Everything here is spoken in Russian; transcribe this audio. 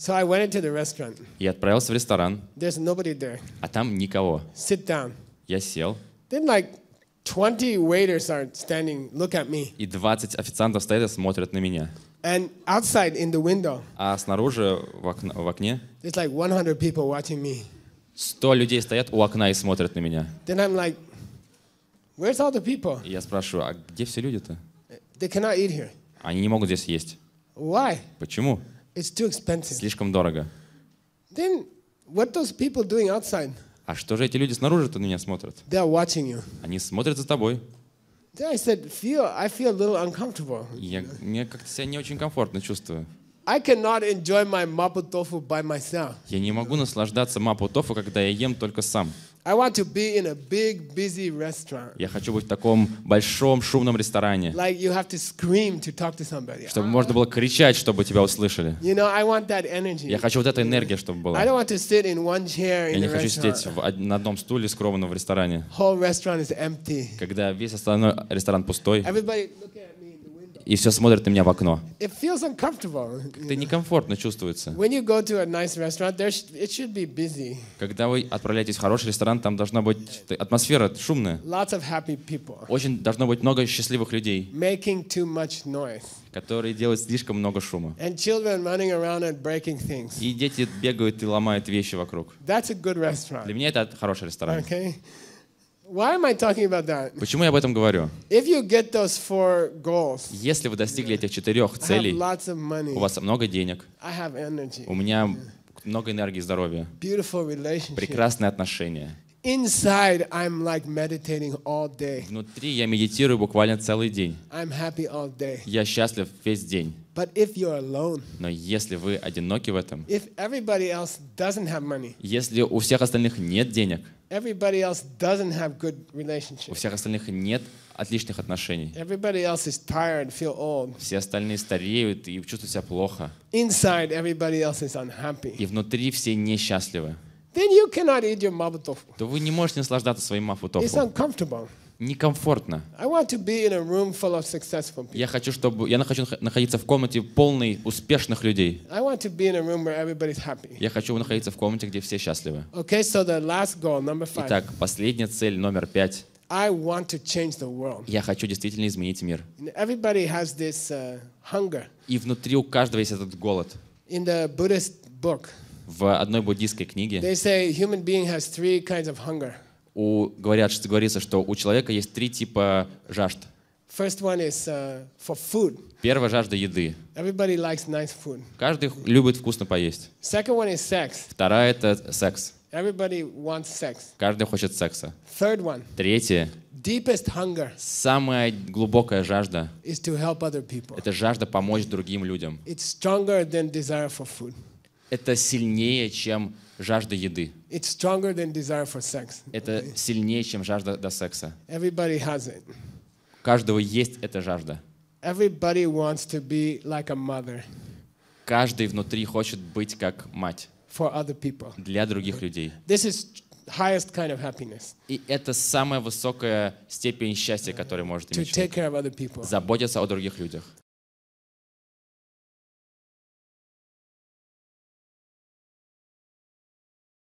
So I went into the restaurant. Я отправился в ресторан. There's nobody there. А там никого. Sit down. Я сел. Then like 20 waiters are standing, look at me. И 20 официантов стоят и смотрят на меня. And outside in the window. А снаружи в, окна, в окне. There's like 100 people watching me. 100 людей стоят у окна и смотрят на меня. Then I'm like, Where's all the people? И я спрашиваю, а где все люди-то? They cannot eat here. Они не могут здесь есть. Why? Почему? It's too expensive. Слишком дорого. Then what those people doing outside? А что же эти люди снаружи-то на меня смотрят? They are watching you. Они смотрят за тобой. Then I said, feel, I feel a little uncomfortable. Я, мне как-то себя не очень комфортно чувствую. I cannot enjoy my mapo tofu by myself. Я не могу наслаждаться мапу тофу, когда я ем только сам. I want to be in a big, busy restaurant. Я хочу быть в таком большом шумном ресторане. Like you have to scream to talk to somebody. Чтобы можно было кричать, чтобы тебя услышали. You know, I want that energy. Я хочу вот эта энергия, чтобы была. I don't want to sit in one chair in Я не хочу сидеть в, на одном стуле скромном в ресторане. Whole restaurant is empty. Когда весь остальной ресторан пустой. Everybody, look at и все смотрят на меня в окно. It feels uncomfortable. Это некомфортно чувствуется. nice Когда вы отправляетесь в хороший ресторан, там должна быть атмосфера шумная. Очень должно быть много счастливых людей. Которые делают слишком много шума. И дети бегают и ломают вещи вокруг. Для меня это хороший ресторан. Okay. Why am I talking about that? Почему я об этом говорю? If you get those four goals, Если вы достигли этих четырех целей, have lots of money, у вас много денег, I have energy, у меня много энергии и здоровья, прекрасные отношения, Inside, I'm like meditating all day. Внутри я медитирую буквально целый день. I'm happy all day. Я счастлив весь день. But if you're alone, Но если вы одиноки в этом, if everybody else doesn't have money, если у всех остальных нет денег, everybody else doesn't have good relationships, у всех остальных нет отличных отношений, everybody else is tired, feel old. все остальные стареют и чувствуют себя плохо, Inside, everybody else is unhappy. и внутри все несчастливы, then you cannot eat your mapo tofu. то вы не можете наслаждаться своим мафу It's тофу. uncomfortable. Некомфортно. I want to be in a room full of successful people. Я хочу, чтобы я хочу находиться в комнате полной успешных людей. I want to be in a room where everybody's happy. Я хочу находиться в комнате, где все счастливы. Okay, so the last goal, number five. Итак, последняя цель номер пять. I want to change the world. Я хочу действительно изменить мир. everybody has this uh, hunger. И внутри у каждого есть этот голод. In the Buddhist book, в одной буддийской книге у, говорят, что, говорится, что у человека есть три типа жажд. First one is, uh, for food. Первая жажда еды. Everybody likes nice food. Каждый любит вкусно поесть. Second one is sex. Вторая это секс. Everybody wants sex. Каждый хочет секса. Third one. Третье. Deepest hunger. Самая глубокая жажда. Is to help other people. Это жажда помочь другим людям. It's stronger than desire for food это сильнее, чем жажда еды. It's stronger than desire for sex. Это сильнее, чем жажда до секса. Everybody has it. У каждого есть эта жажда. Everybody wants to be like a mother. Каждый внутри хочет быть как мать. For other people. Для других людей. This is highest kind of happiness. И это самая высокая степень счастья, которую может иметь. человек. Заботиться о других людях.